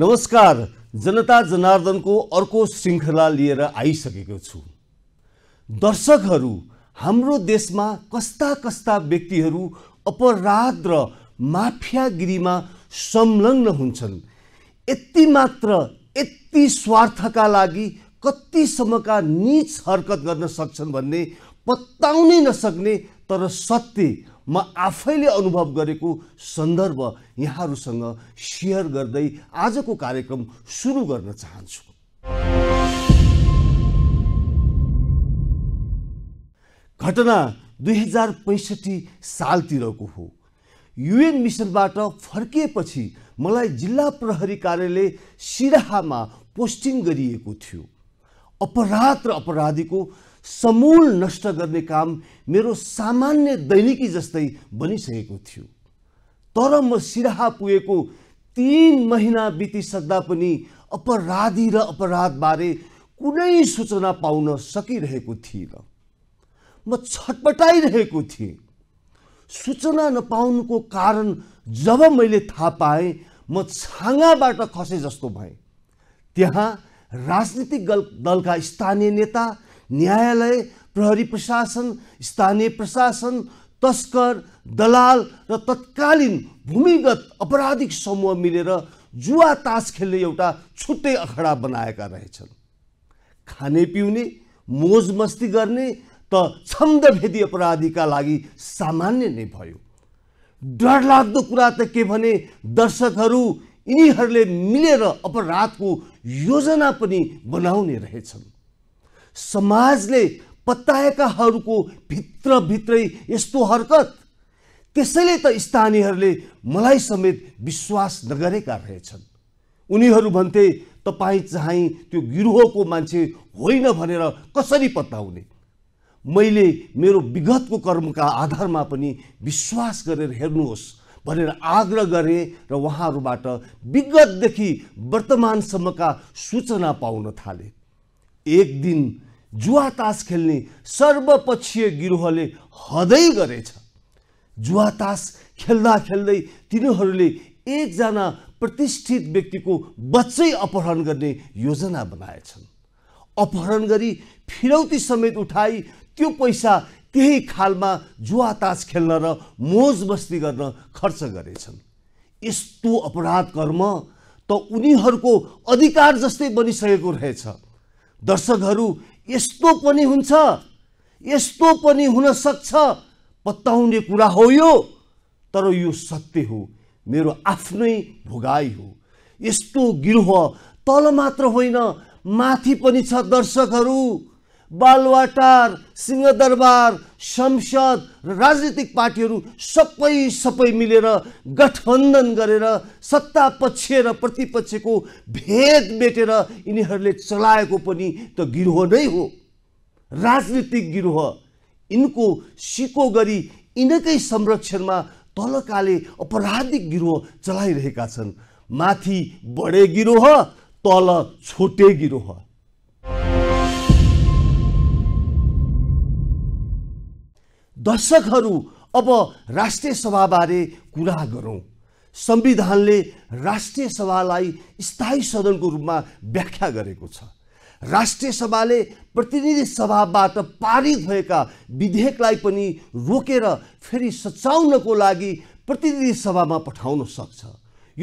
नमस्कार जनता जनार्दनको अर्को श्रृङ्खला लिएर आइसकेको छु दर्शकहरू हाम्रो देशमा कस्ता कस्ता व्यक्तिहरू अपराध र माफियागिरीमा संलग्न हुन्छन् यति मात्र यति स्वार्थका लागि कतिसम्मका निच हरकत गर्न सक्छन् भन्ने पत्ताउनै नसक्ने तर सत्य म आफैले अनुभव गरेको सन्दर्भ यहाँहरूसँग सेयर गर्दै आजको कार्यक्रम सुरु गर्न चाहन्छु घटना दुई हजार पैँसठी सालतिरको हो युएन मिसनबाट फर्किएपछि मलाई जिल्ला प्रहरी कार्यालय सिराहामा पोस्टिङ गरिएको थियो अपराध र अपराधीको समूल नष्ट गर्ने काम मेरो सामान्य दैनिकी जस्तै बनिसकेको थियो तर म सिराहा पुगेको तिन महिना बितिसक्दा पनि अपराधी र अपराधबारे कुनै सूचना पाउन सकिरहेको थिइनँ म छटपटाइरहेको थिएँ सूचना नपाउनुको कारण जब मैले थाहा पाएँ म छाँगाबाट खसे जस्तो भएँ त्यहाँ राजनीतिक दलका स्थानीय नेता न्यायालय प्रहरी प्रशासन स्थानीय प्रशासन तस्कर दलाल र तत्कालीन भूमिगत अपराधिक समूह मिलेर जुवा तास खेल्ने एउटा छुट्टै अखडा बनाएका रहेछन् खाने पिउने मोज मस्ती गर्ने त छन्दभेदी अपराधीका लागि सामान्य नै भयो डरलाग्दो कुरा त के भने दर्शकहरू यिनीहरूले मिलेर अपराधको योजना पनि बनाउने रहेछन् समाजले पत्ताएकाहरूको भित्रभित्रै यस्तो हरकत त्यसैले त स्थानीयहरूले मलाई समेत विश्वास नगरेका रहेछन् उनीहरू भन्थे तपाईँ चाहिँ त्यो गिरोहको मान्छे होइन भनेर कसरी पत्ताउने मैले मेरो विगतको कर्मका आधारमा पनि विश्वास गरेर हेर्नुहोस् भनेर आग्रह गरे र उहाँहरूबाट विगतदेखि वर्तमानसम्मका सूचना पाउन थालेँ एक दिन जुवा तास खेल्ने सर्वपक्षीय गिरोहले हदै गरेछ जुवा तास खेल्दा खेल्दै तिनीहरूले एकजना प्रतिष्ठित व्यक्तिको बच्चै अपहरण गर्ने योजना बनाएछन् अपहरण गरी फिरौती समेत उठाई त्यो पैसा त्यही खालमा जुवा तास खेल्न र मोज बस्ती गर्न खर्च गरेछन् यस्तो अपराध कर्म त उनीहरूको अधिकार जस्तै बनिसकेको रहेछ दर्शकहरू यस्तो पनि हुन्छ यस्तो पनि हुनसक्छ पत्ताउने कुरा हो यो तर यो सत्य हो मेरो आफ्नै भोगाई हो यस्तो गिरोह तल मात्र होइन माथि पनि छ दर्शकहरू बालवाटार सिंहदरबार संसद र राजनीतिक पार्टीहरू सबै सबै मिलेर गठबन्धन गरेर सत्ता पक्ष र प्रतिपक्षको भेद मेटेर यिनीहरूले चलाएको पनि त गिरोह नै हो राजनीतिक गिरोह यिनको सिको गरी यिनकै संरक्षणमा तलकाले अपराधिक गिरोह चलाइरहेका छन् माथि बडे गिरोह तल छोटे गिरोह दर्शकहरू अब राष्ट्रिय सभाबारे कुरा गरौँ संविधानले राष्ट्रिय सभालाई स्थायी सदनको रूपमा व्याख्या गरेको छ राष्ट्रिय सभाले प्रतिनिधि सभाबाट पारित भएका विधेयकलाई पनि रोकेर फेरि सचाउनको लागि प्रतिनिधि सभामा पठाउन सक्छ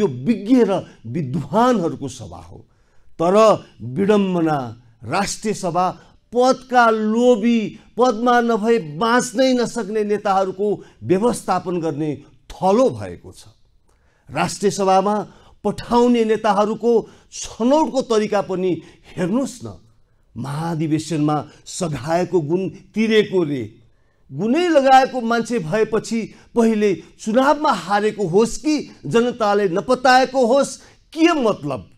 यो विज्ञ र विद्वानहरूको सभा हो तर विडम्बना राष्ट्रिय सभा पदका लोभी पदमा नभए बाँच्नै नसक्ने नेताहरूको व्यवस्थापन गर्ने थलो भएको छ राष्ट्रिय सभामा पठाउने नेताहरूको छनौटको तरिका पनि हेर्नुहोस् न महाधिवेशनमा सघाएको गुण तिरेको रे गुनै लगाएको मान्छे भएपछि पहिले चुनावमा हारेको होस् कि जनताले नपताएको होस् के मतलब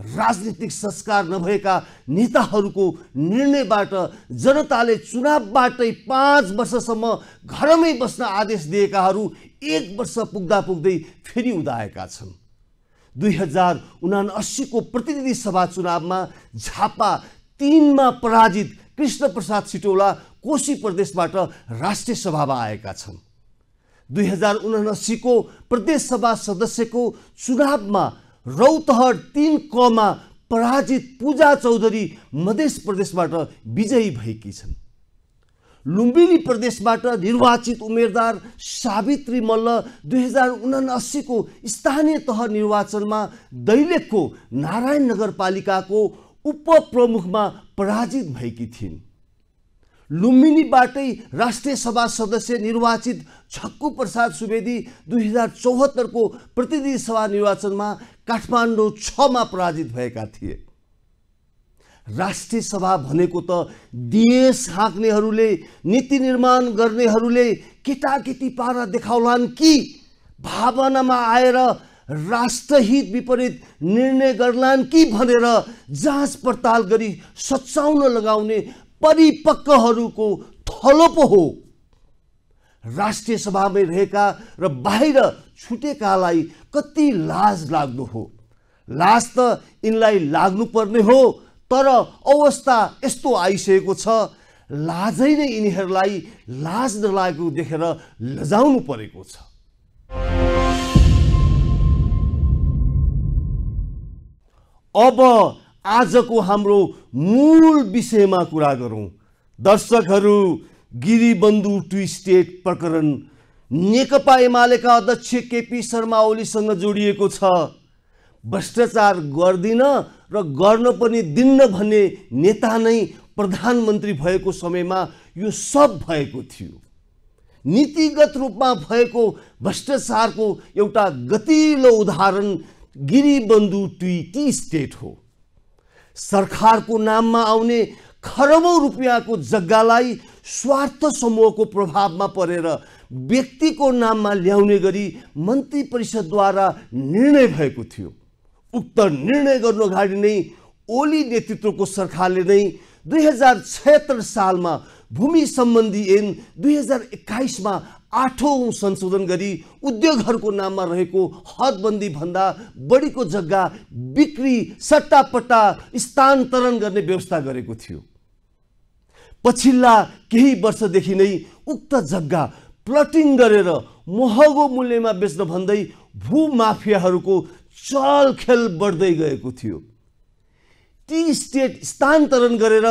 राजनीतिक संस्कार नभएका नेताहरूको निर्णयबाट जनताले चुनावबाटै पाँच वर्षसम्म घरमै बस्न आदेश दिएकाहरू एक वर्ष पुग्दा पुग्दै फेरि उदाएका छन् दुई हजार उनासीको प्रतिनिधि सभा चुनावमा झापा तिनमा पराजित कृष्णप्रसाद सिटौला कोशी प्रदेशबाट राष्ट्रिय सभामा आएका छन् दुई हजार उनासीको प्रदेशसभा सदस्यको चुनावमा रौतहर तिन कमा पराजित पूजा चौधरी मधेस प्रदेशबाट विजयी भएकी छन् लुम्बिनी प्रदेशबाट निर्वाचित उम्मेदवार सावित्री मल्ल दुई हजार उनासीको स्थानीय तह निर्वाचनमा दैलेखको नारायण नगरपालिकाको उपप्रमुखमा पराजित भएकी थिइन् लुम्बिनीबाटै राष्ट्रिय सभा सदस्य निर्वाचित छक्कु प्रसाद सुवेदी दुई हजार चौहत्तरको प्रतिनिधि सभा निर्वाचनमा काठमाडौँ छमा पराजित भएका थिए राष्ट्रिय सभा भनेको त देश हाँक्नेहरूले नीति निर्माण गर्नेहरूले केटाकेटी पारा देखाउलान् कि भावनामा आएर राष्ट्रहित विपरीत निर्णय गर्लान् कि भनेर जाँच पडताल गरी सचाउन लगाउने परिपक्वहरूको थलोपो हो राष्ट्रिय सभामै रहेका र बाहिर छुटेकालाई कति लाज लाग्नु हो लाज त यिनलाई लाग्नुपर्ने हो तर अवस्था यस्तो आइसकेको छ लाजै नै यिनीहरूलाई लाज नलागेको देखेर लजाउनु परेको छ अब आजको हाम्रो मूल विषयमा कुरा गरौँ दर्शकहरू गिरिबन्धु टु स्टेट प्रकरण नेकपा एमालेका अध्यक्ष केपी शर्मा ओलीसँग जोडिएको छ भ्रष्टाचार गर्दिन र गर्न पनि दिन्न भन्ने नेता नै प्रधानमन्त्री भएको समयमा यो सब भएको थियो नीतिगत रूपमा भएको भ्रष्टाचारको एउटा गतिलो उदाहरण गिरिबन्धु टु टी स्टेट हो सरकारको नाममा आउने खरबौँ रुपियाँको जग्गालाई स्वार्थ समूहको प्रभावमा परेर व्यक्तिको नाममा ल्याउने गरी मन्त्री परिषदद्वारा निर्णय भएको थियो उक्त निर्णय गर्नु अगाडि नै ओली नेतृत्वको सरकारले नै दुई हजार सालमा भूमि सम्बन्धी ऐन दुई हजार एक्काइसमा आठौँ संशोधन गरी उद्योगहरूको नाममा रहेको हदबन्दीभन्दा बढीको जग्गा बिक्री सट्टापट्टा स्थानान्तरण गर्ने व्यवस्था गरेको थियो पछिल्ला केही वर्षदेखि नै उक्त जग्गा प्लटिङ गरेर महँगो मूल्यमा बेच्न भन्दै भूमाफियाहरूको चलखेल बढ्दै गएको थियो ती स्टेट स्थानान्तरण गरेर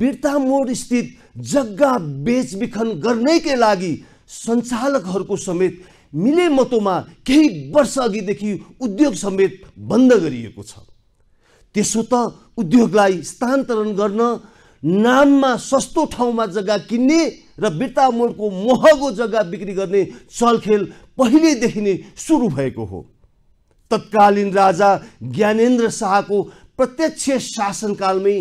बिर्ता मोड स्थित जग्गा बेचबिखन गर्नैकै लागि सञ्चालकहरूको समेत मिलेमतोमा केही वर्ष अघिदेखि उद्योग समेत बन्द गरिएको छ त्यसो त उद्योगलाई स्थानान्तरण गर्न नाममा सस्तो ठाउँमा जग्गा किन्ने र बिर्ता मोडको महँगो जग्गा बिक्री गर्ने चलखेल पहिल्यैदेखि नै सुरु भएको हो तत्कालीन राजा ज्ञानेन्द्र शाहको प्रत्यक्ष शासनकालमै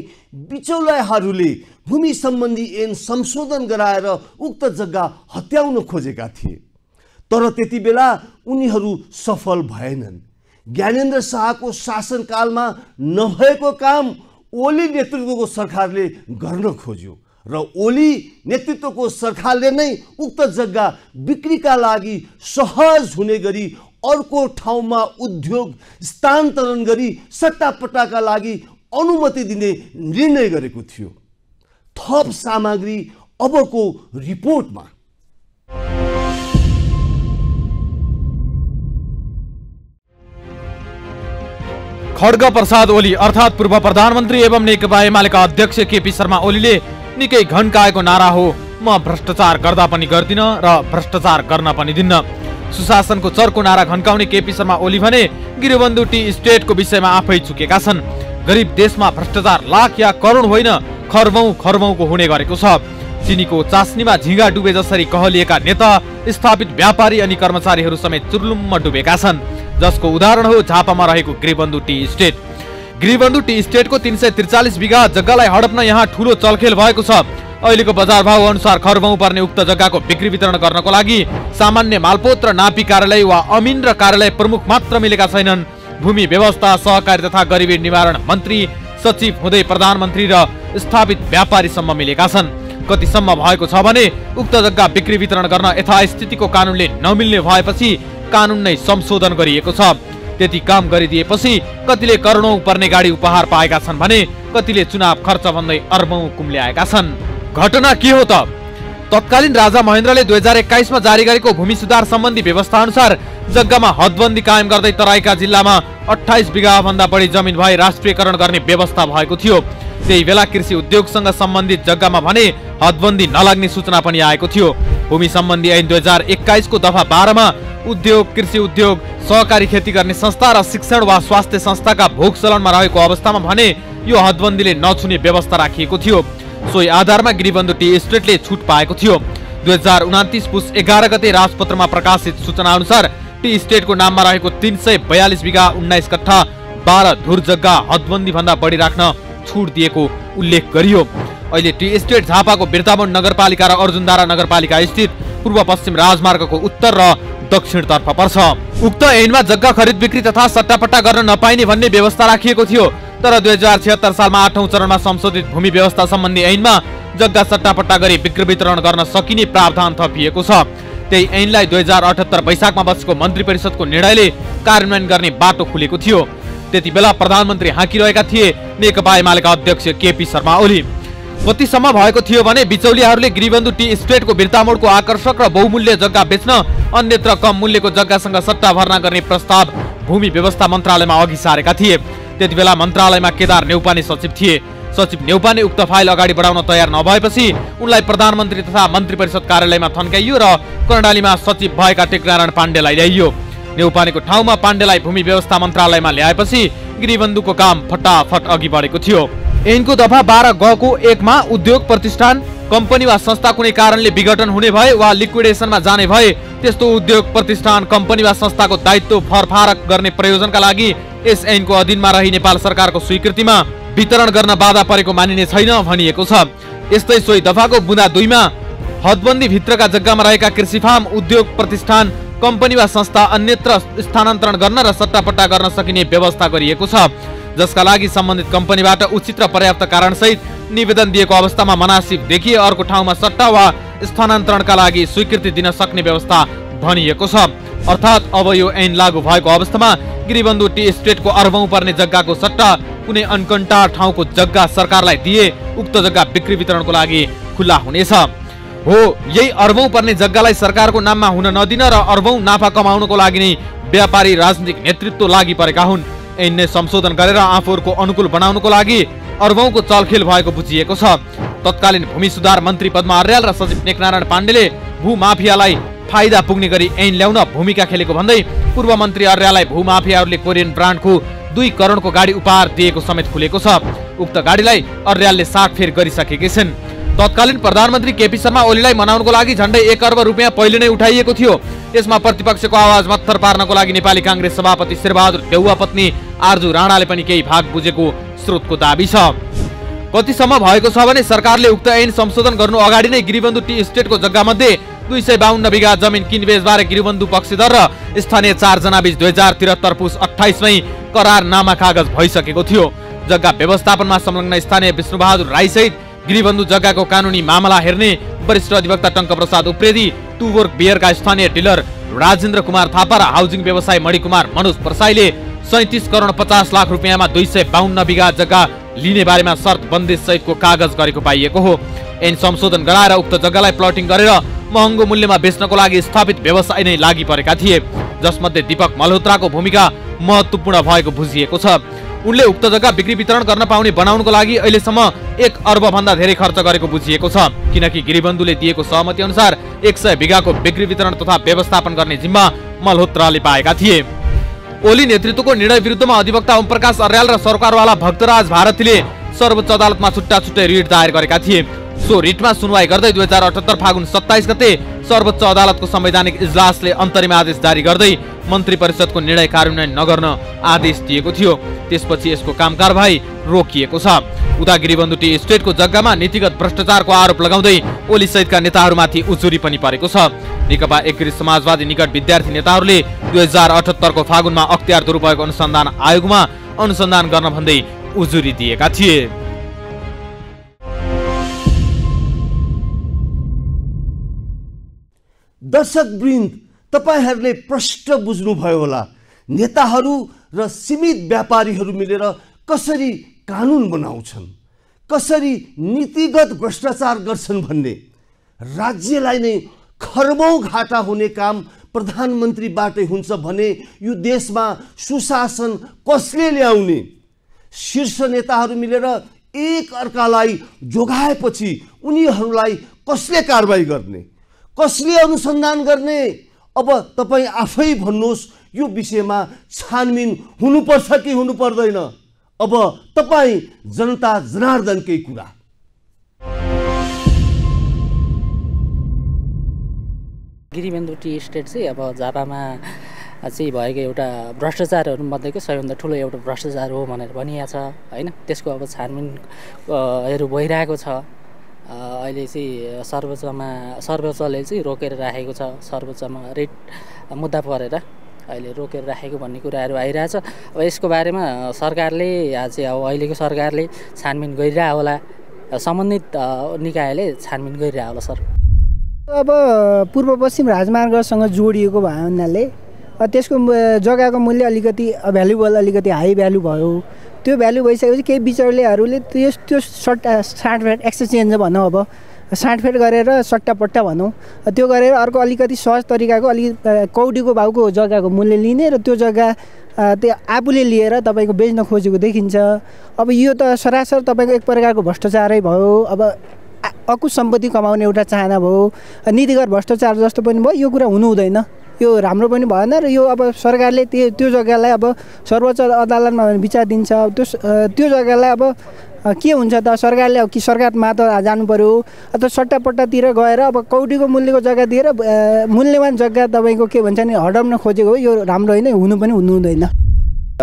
बिचौलाहरूले भूमि सम्बन्धी ऐन संशोधन गराएर उक्त जग्गा हत्याउन खोजेका थिए तर त्यति बेला उनीहरू सफल भएनन् ज्ञानेन्द्र शाहको शासनकालमा नभएको काम ओली नेतृत्वको सरकारले गर्न खोज्यो र ओली नेतृत्वको सरकारले नै उक्त जग्गा बिक्रीका लागि सहज हुने गरी अर्को ठाउँमा उद्योग स्थानान्तरण गरी सट्टापट्टाका लागि अनुमति दिने निर्णय गरेको थियो थप सामग्री अबको रिपोर्टमा खड्ग प्रसाद ओली अर्थात् पूर्व प्रधानमन्त्री एवं नेकपा एमालेका अध्यक्ष केपी शर्मा ओलीले निकै घन्काएको नारा हो म भ्रष्टाचार गर्दा पनि गर्दिनँ र भ्रष्टाचार गर्न पनि दिन्न सुशासनको चर्को नारा घन्काउने केपी शर्मा ओली भने गिरबन्धु टी स्टेटको विषयमा आफै चुकेका छन् गरिब देशमा भ्रष्टाचार लाख या करोड होइन खर्बौँ खर्बौँको हुने गरेको छ चिनीको चास्नीमा झिङ्गा डुबे जसरी कहलिएका नेता स्थापित व्यापारी अनि कर्मचारीहरू समेत चुर्लुम्म डुबेका छन् जसको उदाहरण हो झापामा रहेको Giribandhu tea estate Giribandhu tea स्टेटको तिन सय त्रिचालिस बिघा जग्गालाई हडप्न यहाँ ठुलो चलखेल भएको छ अहिलेको बजार भाव अनुसार खर्बौँ पर्ने उक्त जग्गाको बिक्री वितरण गर्नको लागि सामान्य मालपोत र नापी कार्यालय वा अमिन र कार्यालय प्रमुख मात्र मिलेका छैनन् भूमि व्यवस्था सहकारी तथा गरिबी निवारण मन्त्री सचिव हुँदै प्रधानमन्त्री र स्थापित व्यापारीसम्म मिलेका छन् कतिसम्म भएको छ भने उक्त जग्गा बिक्री वितरण गर्न यथास्थितिको कानुनले नमिल्ने भएपछि कानुन नै संशोधन गरिएको छ त्यति काम गरिदिएपछि कतिले करोडौँ पर्ने गाडी उपहार पाएका छन् भने कतिले चुनाव खर्च भन्दै अर्बौँ कुम्ल्याएका छन् घटना के हो त तत्कालीन राजा महेन्द्रले दुई हजार एक्काइसमा जारी गरेको भूमि सुधार सम्बन्धी व्यवस्था अनुसार जग्गामा हदबन्दी कायम गर्दै तराईका जिल्लामा अठाइस भन्दा बढी जमिन भए राष्ट्रियकरण गर्ने व्यवस्था भएको थियो त्यही बेला कृषि उद्योगसँग सम्बन्धित जग्गामा भने हदबन्दी नलाग्ने सूचना पनि आएको थियो भूमि सम्बन्धी ऐन दुई हजार एक्काइसको दफा बाह्रमा उद्योग कृषि उद्योग सहकारी खेती गर्ने संस्था र शिक्षण वा स्वास्थ्य संस्थाका भोग चलनमा रहेको अवस्थामा भने यो हदबन्दीले नछुने व्यवस्था राखिएको थियो सोही आधारमा गिरिबन्धु टी स्टेटले छुट पाएको थियो दुई हजार उनातिस पुस एघार गते राजपत्रमा प्रकाशित सूचना अनुसार टी स्टेटको नाममा रहेको तिन सय बयालिस बिघा उन्नाइस कट्ठा बाह्र धुर जग्गा हदबन्दीभन्दा बढी राख्न छुट दिएको उल्लेख गरियो अहिले टी स्टेट झापाको बिर्तावन नगरपालिका र अर्जुनधारा नगरपालिका स्थित पूर्व पश्चिम राजमार्गको उत्तर र दक्षिणतर्फ पर्छ उक्त ऐनमा जग्गा खरिद बिक्री तथा सट्टापट्टा गर्न नपाइने भन्ने व्यवस्था राखिएको थियो तर दुई हजार छिहत्तर सालमा आठौँ चरणमा संशोधित भूमि व्यवस्था सम्बन्धी ऐनमा जग्गा सट्टापट्टा गरी बिक्री वितरण गर्न सकिने प्रावधान थपिएको छ त्यही ऐनलाई दुई हजार अठहत्तर वैशाखमा बसेको मन्त्री परिषदको निर्णयले कार्यान्वयन गर्ने बाटो खुलेको थियो त्यति बेला प्रधानमन्त्री हाँकिरहेका थिए नेकपा एमालेका अध्यक्ष केपी शर्मा ओली कतिसम्म भएको थियो भने बिचौलियाहरूले गृहबन्धु टी स्टेटको बिर्तामोडको आकर्षक र बहुमूल्य जग्गा बेच्न अन्यत्र कम मूल्यको जग्गासँग सट्टा भर्ना गर्ने प्रस्ताव भूमि व्यवस्था मन्त्रालयमा अघि सारेका थिए त्यति बेला मन्त्रालयमा केदार नेउपाने सचिव थिए सचिव नेउपाने उक्त फाइल अगाडि बढाउन तयार नभएपछि उनलाई प्रधानमन्त्री तथा मन्त्री परिषद कार्यालयमा थन्काइयो र कर्णालीमा सचिव भएका टेकनारायण पाण्डेलाई ल्याइयो नेउपानेको ठाउँमा पाण्डेलाई भूमि व्यवस्था मन्त्रालयमा ल्याएपछि गृहबन्धुको काम फटाफट अघि बढेको थियो ऐनको दफा बाह्र गको एकमा उद्योग प्रतिष्ठान कम्पनी वा संस्था कुनै कारणले विघटन हुने भए वा लिक्विडेसनमा जाने भए त्यस्तो उद्योग प्रतिष्ठान कम्पनी वा संस्थाको दायित्व फरफारक गर्ने प्रयोजनका लागि यस ऐनको अधीनमा रही नेपाल सरकारको स्वीकृतिमा वितरण गर्न बाधा परेको मानिने छैन भनिएको छ यस्तै सोही दफाको बुँदा दुईमा हदबन्दी भित्रका जग्गामा रहेका कृषि फार्म उद्योग प्रतिष्ठान कम्पनी वा संस्था अन्यत्र स्थानान्तरण गर्न र सट्टापट्टा गर्न सकिने व्यवस्था गरिएको छ जसका लागि सम्बन्धित कम्पनीबाट उचित र पर्याप्त कारणसहित निवेदन दिएको अवस्थामा मनासिब देखिए अर्को ठाउँमा सट्टा वा स्थानान्तरणका लागि स्वीकृति दिन सक्ने व्यवस्था भनिएको छ अर्थात् अब यो ऐन लागू भएको अवस्थामा गिरीबन्धु टी स्टेटको अर्बौँ पर्ने जग्गाको सट्टा कुनै अनकन्टार ठाउँको जग्गा सरकारलाई दिए उक्त जग्गा बिक्री वितरणको लागि खुल्ला हुनेछ हो यही अर्बौँ पर्ने जग्गालाई सरकारको नाममा हुन नदिन र अर्बौँ नाफा कमाउनको लागि नै व्यापारी राजनीतिक नेतृत्व लागि परेका हुन् ऐन नै संशोधन गरेर आफूहरूको अनुकूल बनाउनको लागि अर्बौँको चलखेल भएको बुझिएको छ तत्कालीन भूमि सुधार मन्त्री पद्म अर्याल र सचिव नेकनारायण पाण्डेले भूमाफियालाई फाइदा पुग्ने गरी ऐन ल्याउन भूमिका खेलेको भन्दै पूर्व मन्त्री अर्यालाई भूमाफियाहरूले कोरियन ब्रान्डको दुई करोडको गाडी उपहार दिएको समेत खुलेको छ उक्त गाडीलाई अर्यालले साटफेर गरिसकेकी छिन् तत्कालीन प्रधानमन्त्री केपी शर्मा ओलीलाई मनाउनको लागि झन्डै एक अर्ब रुपियाँ पहिले नै उठाइएको थियो यसमा प्रतिपक्षको आवाज मत्थर पार्नको लागि नेपाली काङ्ग्रेस सभापति शेरबहादुर देउवा पत्नी आर्जु राणाले पनि केही भाग बुझेको स्रोतको दावी छ कतिसम्म भएको छ भने सरकारले उक्त ऐन संशोधन गर्नु अगाडि नै गिरिबन्धु टी स्टेटको जग्गामध्ये दुई सय बाहन्न बिघा जमिन किनबेचबारे गिरुबन्धु पक्षधर र स्थानीय चारजना बीच दुई हजार त्रिहत्तर पुस अठाइसमै करार नामा कागज भइसकेको थियो जग्गा व्यवस्थापनमा संलग्न स्थानीय विष्णुबहादुर राईसहित गिरिबन्धु जग्गाको कानुनी मामला हेर्ने वरिष्ठ अधिवक्ता टङ्कप्रसाद उप्रेदी टुवर्क बियरका स्थानीय डिलर राजेन्द्र कुमार थापा र हाउजिङ व्यवसाय मणिकुमार मनोज प्रसाईले सैतिस करोड पचास लाख रुपियाँमा दुई सय बाहन्न बिघा जग्गा लिने बारेमा शर्त बन्देज सहितको कागज गरेको पाइएको हो एन संशोधन गराएर उक्त जग्गालाई प्लटिङ गरेर महँगो मूल्यमा बेच्नको लागि स्थापित व्यवसाय नै लागि परेका थिए जसमध्ये दीपक मल्होत्राको भूमिका महत्वपूर्ण भएको बुझिएको छ उनले उक्त जग्गा बिक्री वितरण गर्न पाउने बनाउनको लागि अहिलेसम्म एक भन्दा धेरै खर्च गरेको बुझिएको छ किनकि गिरीबन्धुले दिएको सहमति अनुसार एक सय बिघाको बिक्री वितरण तथा व्यवस्थापन गर्ने जिम्मा मल्होत्राले पाएका थिए ओली नेतृत्वको निर्णय विरुद्धमा अधिवक्ता ओमप्रकाश प्रकाश अर्याल र सरकारवाला भक्तराज भारतीले सर्वोच्च अदालतमा छुट्टा छुट्टै रिट दायर गरेका थिए सो रिटमा सुनवाई गर्दै दुई हजार अठहत्तर फागुन सत्ताइस गते सर्वोच्च अदालतको संवैधानिक इजलासले अन्तरिम आदेश जारी गर्दै मन्त्री परिषदको निर्णय कार्यान्वयन नगर्न आदेश दिएको थियो त्यसपछि यसको कारवाही रोकिएको छ उता गिरिबन्धुटी स्टेटको जग्गामा नीतिगत भ्रष्टाचारको आरोप लगाउँदै ओलीसहितका नेताहरूमाथि उजुरी पनि परेको छ नेकपा एकीकृत समाजवादी निकट विद्यार्थी नेताहरूले दुई हजार अठहत्तरको फागुनमा अख्तियार दुरुपयोग अनुसन्धान आयोगमा अनुसन्धान गर्न भन्दै उजुरी दिएका थिए दर्शक वृन्द तपाईँहरूले प्रष्ट बुझ्नुभयो होला नेताहरू र सीमित व्यापारीहरू मिलेर कसरी कानुन बनाउँछन् कसरी नीतिगत भ्रष्टाचार गर्छन् भन्ने राज्यलाई नै खर्बौँ घाटा हुने काम प्रधानमन्त्रीबाटै हुन्छ भने यो देशमा सुशासन कसले ल्याउने शीर्ष नेताहरू मिलेर एक अर्कालाई जोगाएपछि उनीहरूलाई कसले कारवाही गर्ने कसले अनुसन्धान गर्ने अब तपाईँ आफै भन्नुहोस् यो विषयमा छानबिन हुनुपर्छ कि हुनु पर्दैन अब तपाईँ जनता जनार्दनकै कुरा गिरिबेन्दु टी स्टेट चाहिँ अब झापामा चाहिँ भएको एउटा मध्येको सबैभन्दा ठुलो एउटा भ्रष्टाचार हो भनेर भनिएको छ होइन त्यसको अब छानबिनहरू भइरहेको छ अहिले चाहिँ सर्वोच्चमा सर्वोच्चले चाहिँ रोकेर राखेको छ सर्वोच्चमा रेट मुद्दा परेर अहिले रोकेर राखेको भन्ने कुराहरू आइरहेछ अब यसको बारेमा सरकारले चाहिँ अब अहिलेको सरकारले छानबिन गरिरह होला सम्बन्धित निकायले छानबिन गरिरह होला सर अब पूर्व पश्चिम राजमार्गसँग जोडिएको भए हुनाले त्यसको जग्गाको मूल्य अलिकति भ्यालुबल अलिकति हाई भ्यालु भयो त्यो भ्यालु भइसकेपछि केही बिचौलेहरूले त्यो त्यो सट्टा साँटफेट एक्सचेन्ज भनौँ अब साँटफेट गरेर सट्टापट्टा भनौँ त्यो गरेर अर्को अलिकति सहज तरिकाको अलिक कौडीको भाउको जग्गाको मूल्य लिने र त्यो जग्गा त्यो आफूले लिएर तपाईँको बेच्न खोजेको देखिन्छ अब यो त सरासर तपाईँको एक प्रकारको भ्रष्टाचारै भयो अब अकुश सम्पत्ति कमाउने एउटा चाहना भयो नीतिगत भ्रष्टाचार जस्तो पनि भयो यो कुरा हुनु हुँदैन यो राम्रो पनि भएन र यो अब सरकारले त्यो त्यो जग्गालाई अब सर्वोच्च अदालतमा विचार दिन्छ त्यो त्यो जग्गालाई अब के हुन्छ त सरकारले अब कि सरकार त जानु पऱ्यो अथवा सट्टापट्टातिर गएर अब कौडीको मूल्यको जग्गा दिएर मूल्यवान जग्गा तपाईँको के भन्छ नि हडप्न खोजेको हो यो राम्रो होइन हुनु पनि हुनु हुँदैन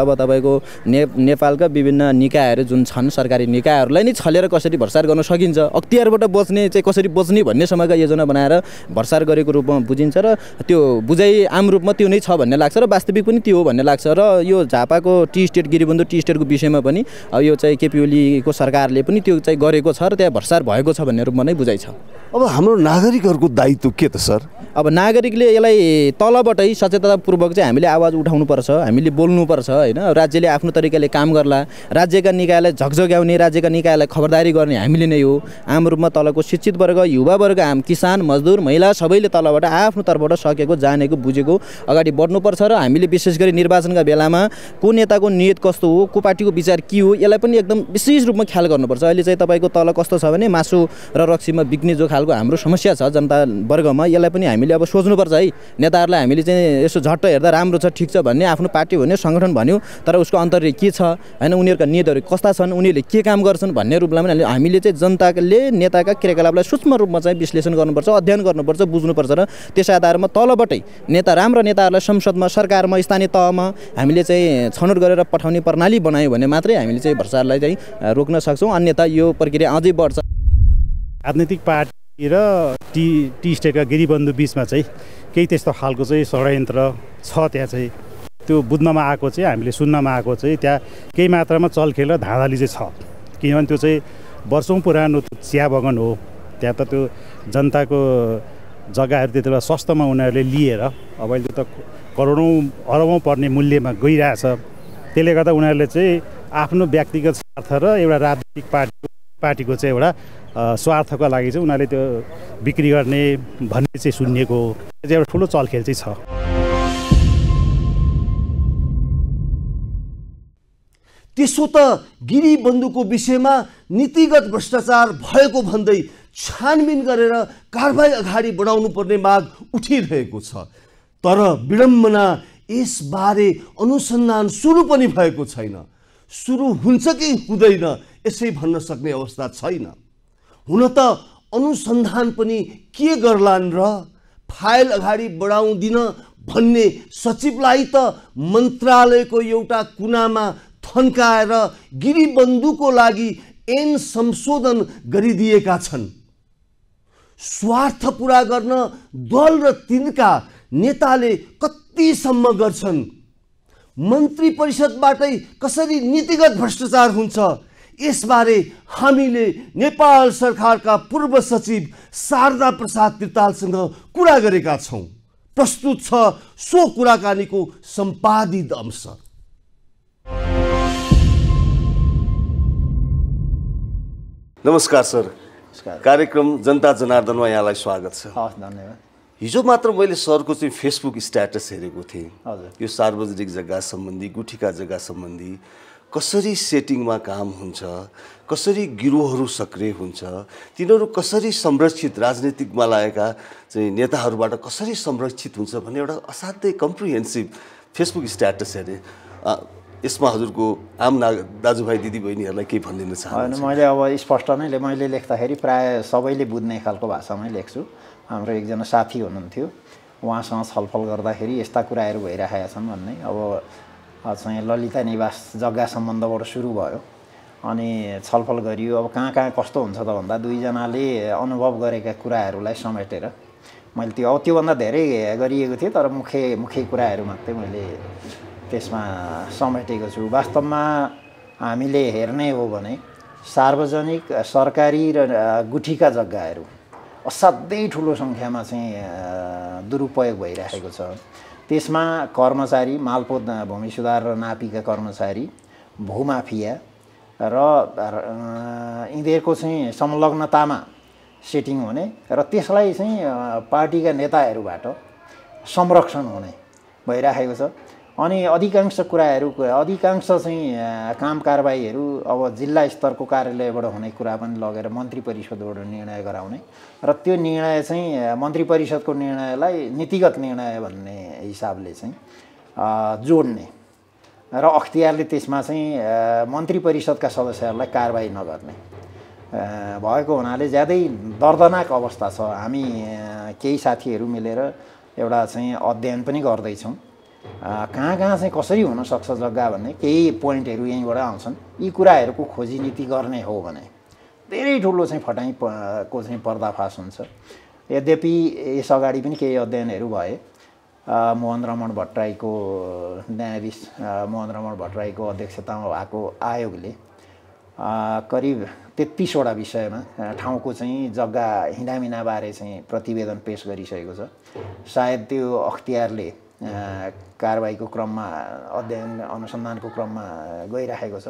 अब तपाईँको ने नेपालका विभिन्न निकायहरू जुन छन् सरकारी निकायहरूलाई नै छलेर कसरी भर्सार गर्न सकिन्छ अख्तियारबाट बच्ने चाहिँ कसरी बच्ने भन्ने समयका योजना बनाएर भर्सार गरेको रूपमा बुझिन्छ र त्यो बुझाइ आम रूपमा त्यो नै छ भन्ने लाग्छ र वास्तविक पनि त्यो हो भन्ने लाग्छ र यो झापाको टी स्टेट गिरिबन्धु टी स्टेटको विषयमा पनि यो चाहिँ केपिओलीको सरकारले पनि त्यो चाहिँ गरेको छ र त्यहाँ भर्सार भएको छ भन्ने रूपमा नै बुझाइ छ अब हाम्रो नागरिकहरूको दायित्व के त सर अब नागरिकले यसलाई तलबाटै सचेततापूर्वक चाहिँ हामीले आवाज उठाउनुपर्छ हामीले बोल्नुपर्छ होइन राज्यले आफ्नो तरिकाले काम गर्ला राज्यका निकायलाई झकझग्याउने राज्यका निकायलाई खबरदारी गर्ने हामीले नै हो आम रूपमा तलको शिक्षित वर्ग युवावर्ग आम किसान मजदुर महिला सबैले तलबाट आफ्नो तर्फबाट सकेको जानेको बुझेको अगाडि बढ्नुपर्छ र हामीले विशेष गरी निर्वाचनका बेलामा को नेताको नियत कस्तो हो को पार्टीको विचार के हो यसलाई पनि एकदम विशेष रूपमा ख्याल गर्नुपर्छ अहिले चाहिँ तपाईँको तल कस्तो छ भने मासु र रक्सीमा बिग्ने जो खाल खालको हाम्रो समस्या छ जनता वर्गमा यसलाई पनि हामीले अब सोच्नुपर्छ है नेताहरूलाई हामीले चाहिँ यसो झट्ट हेर्दा राम्रो छ ठिक छ भन्ने आफ्नो पार्टी भन्यो सङ्गठन भन्यो तर उसको अन्तर्य के छ होइन उनीहरूका नेताहरू कस्ता छन् उनीहरूले के काम गर्छन् भन्ने रूपमा पनि हामीले चाहिँ जनताले नेताका क्रियाकलापलाई सूक्ष्म रूपमा चाहिँ विश्लेषण गर्नुपर्छ अध्ययन गर्नुपर्छ बुझ्नुपर्छ र त्यस आधारमा तलबाटै नेता राम्रो नेताहरूलाई संसदमा सरकारमा स्थानीय तहमा हामीले चाहिँ छनौट गरेर पठाउने प्रणाली बनायौँ भने मात्रै हामीले चाहिँ भ्रष्टाचारलाई चाहिँ रोक्न सक्छौँ अन्यथा यो प्रक्रिया अझै बढ्छ राजनीतिक पार्टी र टी टी स्टेटका गिरीबन्धु बिचमा चाहिँ केही त्यस्तो खालको चाहिँ षड्यन्त्र छ त्यहाँ चाहिँ त्यो बुझ्नमा आएको चाहिँ हामीले सुन्नमा आएको चाहिँ त्यहाँ केही मात्रामा चलखेल र धाँधाली चाहिँ छ किनभने त्यो चाहिँ वर्षौँ पुरानो चिया बगान हो त्यहाँ त त्यो जनताको जग्गाहरू त्यति बेला सस्तोमा उनीहरूले लिएर अब अहिले त करोडौँ अरबौँ पर्ने मूल्यमा गइरहेछ त्यसले गर्दा उनीहरूले चाहिँ आफ्नो व्यक्तिगत स्वार्थ र एउटा राजनीतिक पार्टीको पार्टीको चाहिँ एउटा स्वार्थको लागि चाहिँ उनीहरूले त्यो बिक्री गर्ने भन्ने चाहिँ सुनिएको चाहिँ एउटा ठुलो चलखेल चाहिँ छ त्यसो त गिरी गिरीबन्धुको विषयमा नीतिगत भ्रष्टाचार भएको भन्दै छानबिन गरेर कारवाही अगाडि बढाउनु पर्ने माग उठिरहेको छ तर विडम्बना यसबारे अनुसन्धान सुरु पनि भएको छैन सुरु हुन्छ कि हुँदैन यसै भन्न सक्ने अवस्था छैन हुन त अनुसन्धान पनि के गर्लान् र फाइल अगाडि बढाउँदिन भन्ने सचिवलाई त मन्त्रालयको एउटा कुनामा थन्काएर गिरीबन्धुको लागि एन संशोधन गरिदिएका छन् स्वार्थ पुरा गर्न दल र तिनका नेताले कतिसम्म गर्छन् मन्त्री परिषदबाटै कसरी नीतिगत भ्रष्टाचार हुन्छ यसबारे हामीले नेपाल सरकारका पूर्व सचिव शारदा प्रसाद त्रितालसँग कुरा गरेका छौँ प्रस्तुत छ सो कुराकानीको सम्पादित अंश नमस्कार सर कार्यक्रम जनता जनार्दनमा यहाँलाई स्वागत छ धन्यवाद हिजो मात्र मैले सरको चाहिँ फेसबुक स्ट्याटस हेरेको थिएँ यो सार्वजनिक जग्गा सम्बन्धी गुठीका जग्गा सम्बन्धी कसरी सेटिङमा काम हुन्छ कसरी गिरोहहरू सक्रिय हुन्छ तिनीहरू कसरी संरक्षित राजनीतिकमा लागेका चाहिँ नेताहरूबाट कसरी संरक्षित हुन्छ भन्ने एउटा असाध्यै कम्प्रिहेन्सिभ फेसबुक स्ट्याटस हेरेँ यसमा हजुरको आम ना दाजुभाइ दिदीबहिनीहरूलाई केही भनिदिनु चाहन्छु मैले अब स्पष्ट नै मैले लेख्दाखेरि प्रायः सबैले बुझ्ने खालको भाषामै लेख्छु हाम्रो एकजना साथी हुनुहुन्थ्यो उहाँसँग छलफल गर्दाखेरि यस्ता कुराहरू भइराखेका छन् भन्ने अब चाहिँ ललिता निवास जग्गा सम्बन्धबाट सुरु भयो अनि छलफल गरियो अब कहाँ कहाँ कस्तो हुन्छ त भन्दा दुईजनाले अनुभव गरेका कुराहरूलाई समेटेर मैले त्यो अब त्योभन्दा धेरै गरिएको थिएँ तर मुख्य मुख्य कुराहरू मात्रै मैले त्यसमा समेटेको छु वास्तवमा हामीले हेर्ने हो भने सार्वजनिक सरकारी र गुठीका जग्गाहरू असाध्यै ठुलो सङ्ख्यामा चाहिँ दुरुपयोग भइराखेको छ त्यसमा कर्मचारी मालपोत भूमि सुधार र नापिका कर्मचारी भूमाफिया र यिनीहरूको चाहिँ संलग्नतामा सेटिङ हुने र त्यसलाई चाहिँ पार्टीका नेताहरूबाट संरक्षण हुने भइराखेको छ अनि अधिकांश कुराहरू अधिकांश चाहिँ काम कारवाहीहरू अब जिल्ला स्तरको कार्यालयबाट हुने कुरा पनि लगेर मन्त्री परिषदबाट निर्णय गराउने र त्यो निर्णय चाहिँ मन्त्री परिषदको निर्णयलाई नीतिगत निर्णय भन्ने हिसाबले चाहिँ जोड्ने र अख्तियारले त्यसमा चाहिँ मन्त्री परिषदका सदस्यहरूलाई कारवाही नगर्ने भएको हुनाले ज्यादै दर्दनाक अवस्था छ हामी केही साथीहरू मिलेर एउटा चाहिँ अध्ययन पनि गर्दैछौँ कहाँ कहाँ चाहिँ कसरी हुनसक्छ जग्गा भन्ने केही पोइन्टहरू यहीँबाट आउँछन् यी कुराहरूको खोजी नीति गर्ने हो भने धेरै ठुलो चाहिँ फटाइ को चाहिँ पर्दाफास हुन्छ यद्यपि यस अगाडि पनि केही अध्ययनहरू भए मोहन रमण भट्टराईको न्यायाधीश मोहन रमण भट्टराईको अध्यक्षतामा भएको आयोगले करिब तेत्तिसवटा विषयमा ठाउँको चाहिँ जग्गा हिँडामिनाबारे चाहिँ प्रतिवेदन पेस गरिसकेको छ सायद त्यो अख्तियारले कारवाहीको क्रममा अध्ययन अनुसन्धानको क्रममा गइराखेको छ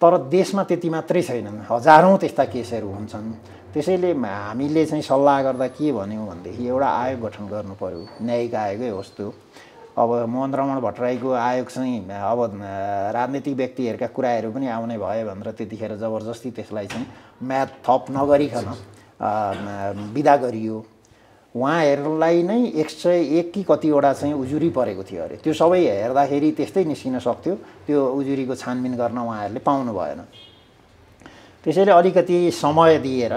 तर देशमा त्यति मात्रै छैनन् हजारौँ त्यस्ता केसहरू हुन्छन् त्यसैले हामीले चाहिँ सल्लाह गर्दा के भन्यौँ भनेदेखि एउटा आयोग गठन गर्नु पऱ्यो न्यायिक आयोगै होस् त्यो अब मोहन रमण भट्टराईको आयोग चाहिँ अब राजनीतिक व्यक्तिहरूका कुराहरू पनि आउने भयो भनेर त्यतिखेर जबरजस्ती त्यसलाई चाहिँ म्याथ थप नगरिकन विदा गरियो उहाँहरूलाई नै एक सय एक कि कतिवटा चाहिँ उजुरी परेको थियो अरे त्यो सबै हेर्दाखेरि त्यस्तै निस्किन सक्थ्यो त्यो उजुरीको छानबिन गर्न उहाँहरूले पाउनु भएन त्यसैले अलिकति समय दिएर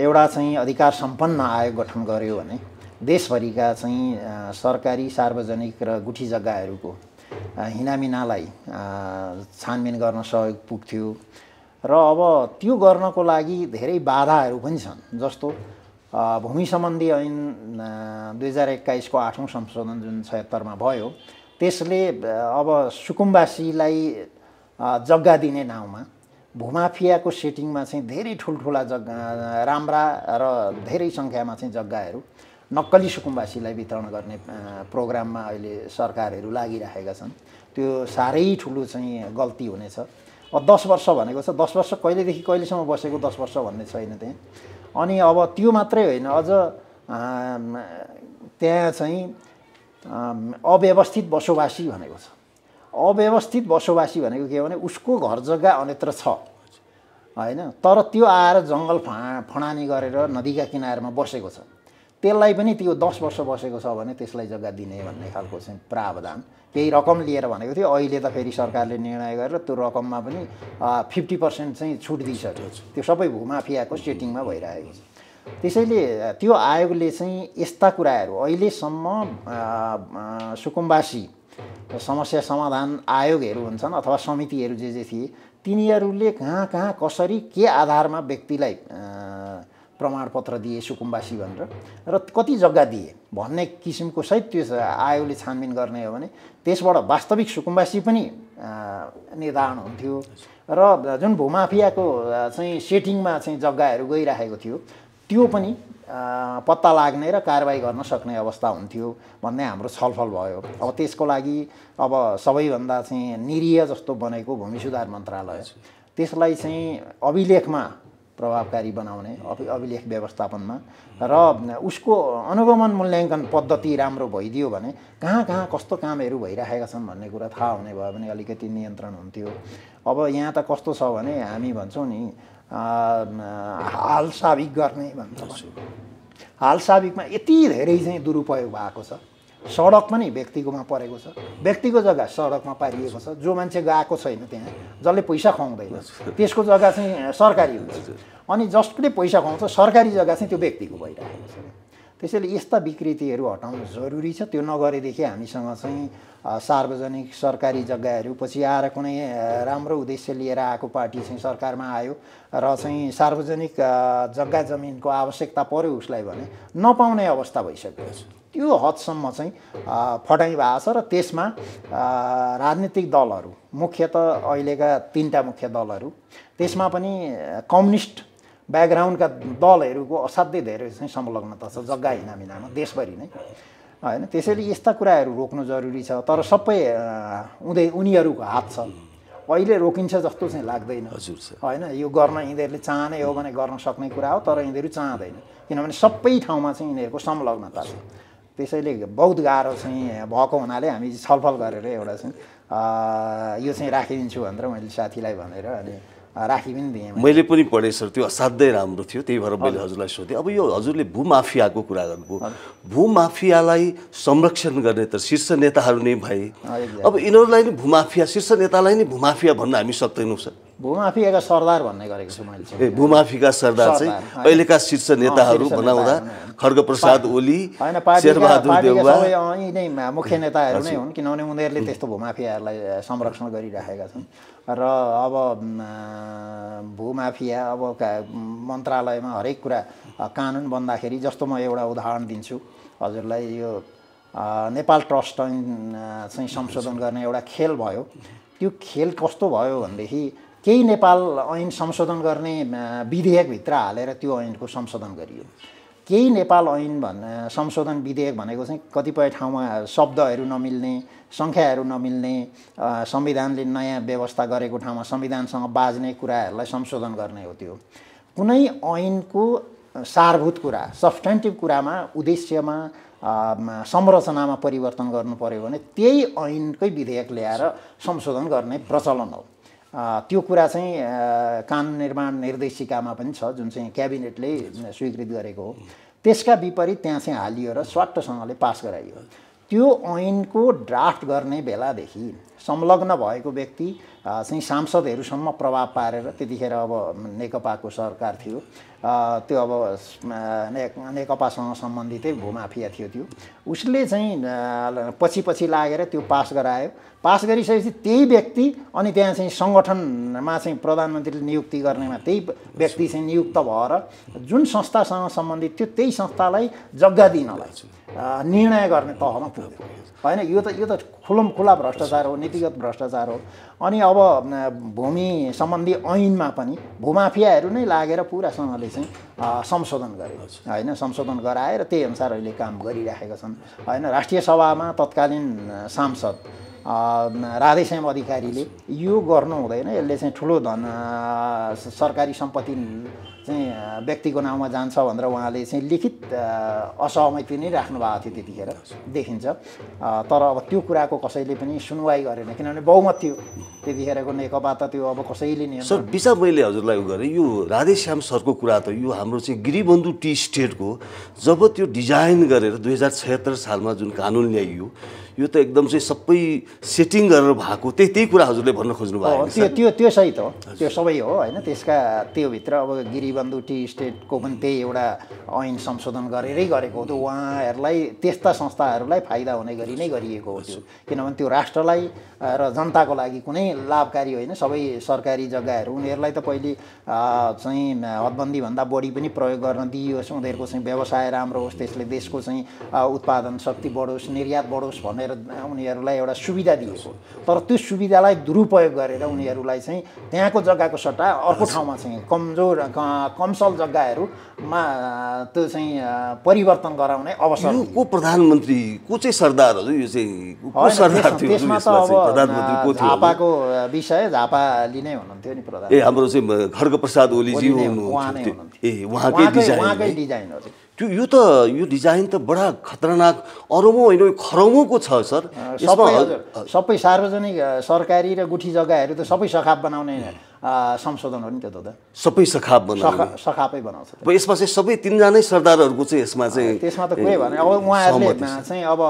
एउटा चाहिँ अधिकार सम्पन्न आयोग गठन गर्यो भने देशभरिका चाहिँ सरकारी सार्वजनिक र गुठी जग्गाहरूको हिनामिनालाई छानबिन गर्न सहयोग पुग्थ्यो र अब त्यो गर्नको लागि धेरै बाधाहरू पनि छन् जस्तो भूमि सम्बन्धी ऐन दुई हजार एक्काइसको आठौँ संशोधन जुन छयत्तरमा भयो त्यसले अब सुकुम्बासीलाई जग्गा दिने नाउँमा भूमाफियाको सेटिङमा चाहिँ धेरै ठुल्ठुला जग्गा राम्रा र धेरै सङ्ख्यामा चाहिँ जग्गाहरू नक्कली सुकुम्बासीलाई वितरण गर्ने प्रोग्राममा अहिले सरकारहरू लागिराखेका छन् त्यो साह्रै ठुलो चाहिँ गल्ती हुनेछ अब दस वर्ष भनेको छ दस वर्ष कहिलेदेखि कहिलेसम्म बसेको दस वर्ष भन्ने छैन त्यहाँ अनि अब त्यो मात्रै होइन अझ त्यहाँ चाहिँ अव्यवस्थित बसोबासी भनेको छ अव्यवस्थित बसोबासी भनेको के भने उसको घर जग्गा अन्यत्र छ होइन तर त्यो आएर जङ्गल फा फडानी गरेर नदीका किनारमा बसेको छ त्यसलाई पनि त्यो दस वर्ष बसेको छ भने त्यसलाई जग्गा दिने भन्ने खालको चाहिँ प्रावधान केही रकम लिएर भनेको थियो अहिले त फेरि सरकारले निर्णय गरेर त्यो रकममा पनि फिफ्टी पर्सेन्ट चाहिँ छुट दिइसक्यो त्यो सबै भूमाफियाको सेटिङमा भइरहेको छ त्यसैले त्यो आयोगले चाहिँ यस्ता कुराहरू अहिलेसम्म सुकुम्बासी समस्या समाधान आयोगहरू हुन्छन् अथवा समितिहरू जे जे थिए तिनीहरूले कहाँ कहाँ कसरी के आधारमा व्यक्तिलाई प्रमाणपत्र दिए सुकुम्बासी भनेर र कति जग्गा दिए भन्ने किसिमको सहित त्यो आयोगले छानबिन गर्ने हो भने त्यसबाट वास्तविक सुकुम्बासी पनि निर्धारण हुन्थ्यो र जुन भूमाफियाको चाहिँ सेटिङमा चाहिँ जग्गाहरू गइराखेको थियो त्यो पनि पत्ता लाग्ने र कारवाही गर्न सक्ने अवस्था हुन्थ्यो भन्ने हाम्रो छलफल भयो अब त्यसको लागि अब सबैभन्दा चाहिँ निरीह जस्तो बनेको भूमि सुधार मन्त्रालय त्यसलाई चाहिँ अभिलेखमा प्रभावकारी बनाउने अभि अभिलेख व्यवस्थापनमा र उसको अनुगमन मूल्याङ्कन पद्धति राम्रो भइदियो भने कहाँ कहाँ कस्तो कामहरू भइराखेका छन् भन्ने कुरा थाहा हुने भयो भने अलिकति नियन्त्रण हुन्थ्यो अब यहाँ त कस्तो छ भने हामी भन्छौँ नि हाल साबिक गर्ने भन्छौँ साबिकमा यति धेरै चाहिँ दुरुपयोग भएको छ सडक पनि व्यक्तिकोमा परेको छ व्यक्तिको जग्गा सडकमा पारिएको छ जो मान्छे गएको छैन त्यहाँ जसले पैसा खुवाउँदैन त्यसको जग्गा चाहिँ सरकारी हुन्छ अनि जसले पैसा खुवाउँछ सरकारी जग्गा चाहिँ त्यो व्यक्तिको भइरहेको छ त्यसैले यस्ता विकृतिहरू हटाउनु जरुरी छ त्यो नगरेदेखि हामीसँग चाहिँ सार्वजनिक सरकारी जग्गाहरू पछि आएर कुनै राम्रो उद्देश्य लिएर आएको पार्टी चाहिँ सरकारमा आयो र चाहिँ सार्वजनिक जग्गा जमिनको आवश्यकता पऱ्यो उसलाई भने नपाउने अवस्था भइसकेको छ त्यो हदसम्म चाहिँ फटाइ भएको छ र त्यसमा राजनीतिक दलहरू त अहिलेका तिनवटा मुख्य दलहरू त्यसमा पनि कम्युनिस्ट ब्याकग्राउन्डका दलहरूको असाध्यै धेरै चाहिँ संलग्नता छ जग्गा हिनामिनामा देशभरि नै होइन त्यसैले यस्ता कुराहरू रोक्नु जरुरी छ तर सबै उनीहरू उनीहरूको हात छ अहिले रोकिन्छ जस्तो चाहिँ लाग्दैन हजुर होइन यो गर्न यिनीहरूले चाहने हो भने गर्न सक्ने कुरा हो तर यिनीहरू चाहँदैन किनभने सबै ठाउँमा चाहिँ यिनीहरूको संलग्नता छ त्यसैले बहुत गाह्रो चाहिँ भएको हुनाले हामी छलफल गरेर एउटा चाहिँ यो चाहिँ राखिदिन्छु भनेर मैले साथीलाई भनेर अनि राखी पनि दिएँ मैले पनि पढेँ सर त्यो असाध्यै राम्रो थियो त्यही भएर मैले हजुरलाई सोधेँ अब यो हजुरले भूमाफियाको कुरा गर्नुभयो भूमाफियालाई संरक्षण गर्ने त शीर्ष नेताहरू नै भए अब यिनीहरूलाई नै भूमाफिया शीर्ष नेतालाई नै भूमाफिया भन्न हामी सक्दैनौँ सर भूमाफियाका सरदार भन्ने गरेको छु मैले ए भूमाफिका सरदार चाहिँ अहिलेका शीर्ष नेताहरू बनाउँदा खड्ग प्रसाद ओली होइन मुख्य नेताहरू नै हुन् किनभने उनीहरूले त्यस्तो भूमाफियाहरूलाई संरक्षण गरिराखेका छन् र अब भूमाफिया अब मन्त्रालयमा हरेक कुरा कानुन बन्दाखेरि जस्तो म एउटा उदाहरण दिन्छु हजुरलाई यो नेपाल ट्रस्ट चाहिँ संशोधन गर्ने एउटा खेल भयो त्यो खेल कस्तो भयो भनेदेखि केही नेपाल ऐन संशोधन गर्ने विधेयकभित्र हालेर त्यो ऐनको संशोधन गरियो केही नेपाल ऐन भन् संशोधन विधेयक भनेको चाहिँ कतिपय ठाउँमा शब्दहरू नमिल्ने सङ्ख्याहरू नमिल्ने संविधानले नयाँ व्यवस्था गरेको ठाउँमा संविधानसँग बाज्ने कुराहरूलाई संशोधन गर्ने हो त्यो कुनै ऐनको सारभूत कुरा सब्सटेन्टिभ कुरामा उद्देश्यमा संरचनामा परिवर्तन गर्नु पऱ्यो भने त्यही ऐनकै विधेयक ल्याएर संशोधन गर्ने प्रचलन हो त्यो कुरा चाहिँ कानुन निर्माण निर्देशिकामा पनि छ जुन चाहिँ क्याबिनेटले स्वीकृत गरेको हो त्यसका विपरीत त्यहाँ चाहिँ हालियो र स्वाटसँगले पास गराइयो त्यो ऐनको ड्राफ्ट गर्ने बेलादेखि संलग्न भएको व्यक्ति चाहिँ सांसदहरूसम्म प्रभाव पारेर त्यतिखेर अब नेकपाको सरकार थियो त्यो अब नेकपासँग सम्बन्धितै भूमाफिया थियो त्यो उसले चाहिँ पछि पछि लागेर त्यो पास गरायो पास गरिसकेपछि त्यही व्यक्ति अनि त्यहाँ चाहिँ सङ्गठनमा चाहिँ प्रधानमन्त्रीले नियुक्ति गर्नेमा त्यही व्यक्ति चाहिँ नियुक्त भएर जुन संस्थासँग सम्बन्धित थियो त्यही संस्थालाई जग्गा दिनलाई निर्णय गर्ने तहमा पुग्यो होइन यो त यो त खुलम खुला भ्रष्टाचार हो नीतिगत भ्रष्टाचार हो अनि अब अब भूमि सम्बन्धी ऐनमा पनि भूमाफियाहरू नै लागेर पुरासँगले चाहिँ संशोधन गरे होइन संशोधन गराएर त्यही अनुसार अहिले काम गरिराखेका छन् होइन राष्ट्रिय सभामा तत्कालीन सांसद राधेश्याम अधिकारीले यो गर्नु हुँदैन यसले चाहिँ ठुलो धन सरकारी सम्पत्ति चाहिँ व्यक्तिको नाउँमा जान्छ भनेर उहाँले चाहिँ लिखित असहमति नै राख्नु भएको थियो त्यतिखेर देखिन्छ तर अब त्यो कुराको कसैले पनि सुनवाई गरेन किनभने बहुमत थियो त्यतिखेरको नेकपा त त्यो अब कसैले नै सर विचार मैले हजुरलाई उयो गरेँ यो राधेश्याम सरको कुरा त यो हाम्रो चाहिँ गिरिबन्धु टी स्टेटको जब त्यो डिजाइन गरेर दुई हजार छत्तर सालमा जुन कानुन ल्याइयो यो त एकदम चाहिँ सबै सेटिङ गरेर भएको त्यही त्यही कुरा हजुरले भन्न खोज्नु भएको त्यो त्यो त्यो सही त हो त्यो सबै हो होइन त्यसका त्योभित्र अब टी स्टेटको पनि त्यही एउटा ऐन संशोधन गरेरै गरेको हो त्यो उहाँहरूलाई त्यस्ता संस्थाहरूलाई फाइदा हुने गरी नै गरिएको हो त्यो किनभने त्यो राष्ट्रलाई र जनताको लागि कुनै लाभकारी होइन सबै सरकारी जग्गाहरू उनीहरूलाई त पहिले चाहिँ हदबन्दीभन्दा बढी पनि प्रयोग गर्न दिइयोस् उनीहरूको चाहिँ व्यवसाय राम्रो होस् त्यसले देशको चाहिँ उत्पादन शक्ति बढोस् निर्यात बढोस् भनेर भनेर उनीहरूलाई एउटा सुविधा दिएको तर त्यो सुविधालाई दुरुपयोग गरेर उनीहरूलाई चाहिँ त्यहाँको जग्गाको सट्टा अर्को ठाउँमा चाहिँ कमजोर कमसल जग्गाहरूमा त्यो चाहिँ परिवर्तन गराउने अवसर को प्रधानमन्त्री को चाहिँ सरदार यो चाहिँ त्यसमा त अब झापाको विषय झापाले नै हुनुहुन्थ्यो नि प्रधान ए हाम्रो चाहिँ खड्ग प्रसाद ओलीजी ए उहाँकै डिजाइन हो त्यो यो त यो डिजाइन त बडा खतरनाक अरौँ होइन खरौँको छ सर सबै सबै सार्वजनिक सरकारी र गुठी जग्गाहरू त सबै सखाप बनाउने संशोधनहरू नि त्यो त सबै सखाप बनाउँछ सखापै बनाउँछ अब यसमा चाहिँ सबै तिनजनै सरदारहरूको चाहिँ यसमा चाहिँ त्यसमा त कोही भने अब उहाँहरूले चाहिँ अब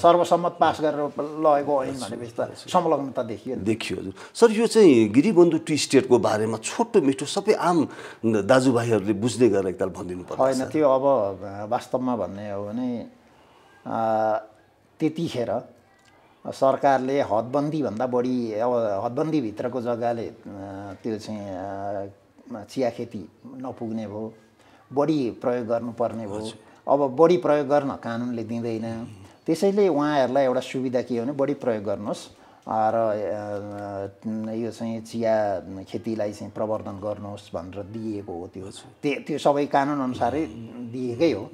सर्वसम्मत पास गरेर लगेको ऐन भनेपछि त संलग्नता देखियो देखियो हजुर सर यो चाहिँ गिरिबन्धु टी स्टेटको बारेमा छोटो मिठो सबै आम दाजुभाइहरूले बुझ्ने गरेर एकताल भनिदिनु पर्छ होइन त्यो अब वास्तवमा भन्ने हो भने त्यतिखेर सरकारले हदबन्दीभन्दा बढी अब हदबन्दीभित्रको जग्गाले त्यो चाहिँ चिया खेती नपुग्ने भयो बढी प्रयोग गर्नुपर्ने भयो अब बढी प्रयोग गर्न कानुनले दिँदैन त्यसैले उहाँहरूलाई एउटा सुविधा के हो भने बढी प्रयोग गर्नुहोस् र यो चाहिँ चिया खेतीलाई चाहिँ प्रवर्धन गर्नुहोस् भनेर दिएको हो त्यो त्यो त्यो सबै कानुनअनुसारै दिएकै हो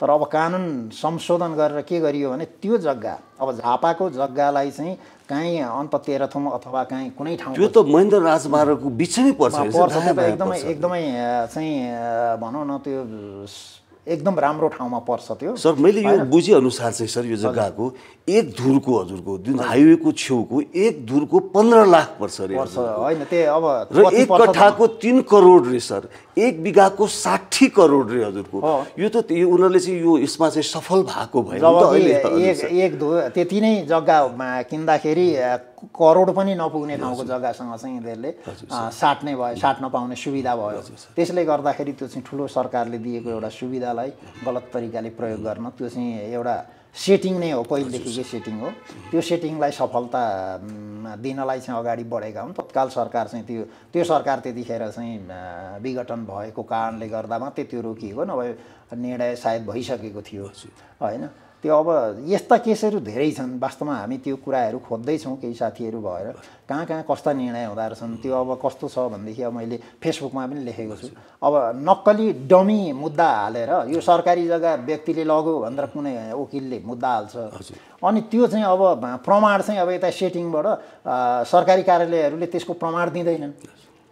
तर अब कानुन संशोधन गरेर के गरियो भने त्यो जग्गा अब झापाको जग्गालाई चाहिँ काहीँ अन्त तेह्रथुम अथवा काहीँ कुनै ठाउँ त्यो त महेन्द्र राजमार्गको बिचमै पर्छ पर्छ एकदमै एकदमै चाहिँ भनौँ न त्यो एकदम राम्रो ठाउँमा पर्छ त्यो सर मैले यो बुझेअनुसार चाहिँ सर यो जग्गाको एक धुरको हजुरको जुन हाइवेको छेउको एक धुरको पन्ध्र लाख पर्छ अरे पर्छ होइन त्यही अब र एक कठाको तिन करोड रे सर एक बिघाको साठी करोड रे हजुरको यो त उनीहरूले चाहिँ यो यसमा चाहिँ सफल भएको भयो एक त्यति नै जग्गामा किन्दाखेरि करोड पनि नपुग्ने ठाउँको जग्गासँग चाहिँ यिनीहरूले साट्ने भयो साट्न पाउने सुविधा भयो त्यसले गर्दाखेरि त्यो चाहिँ ठुलो सरकारले दिएको एउटा सुविधालाई गलत तरिकाले प्रयोग गर्न त्यो चाहिँ एउटा सेटिङ नै हो पहिलेदेखिकै सेटिङ हो त्यो सेटिङलाई सफलता दिनलाई चाहिँ अगाडि बढेका हुन् तत्काल सरकार चाहिँ त्यो त्यो सरकार त्यतिखेर चाहिँ विघटन भएको कारणले गर्दा मात्रै त्यो रोकिएको नभए निर्णय सायद भइसकेको थियो होइन त्यो अब यस्ता केसहरू धेरै छन् वास्तवमा हामी त्यो कुराहरू खोज्दैछौँ केही साथीहरू भएर कहाँ कहाँ कस्ता निर्णय हुँदो रहेछन् त्यो अब कस्तो छ भनेदेखि अब मैले फेसबुकमा पनि लेखेको छु अब नक्कली डमी मुद्दा हालेर यो सरकारी जग्गा व्यक्तिले लग्यो भनेर कुनै वकिलले मुद्दा हाल्छ अनि त्यो चाहिँ अब प्रमाण चाहिँ अब यता सेटिङबाट सरकारी कार्यालयहरूले त्यसको प्रमाण दिँदैनन्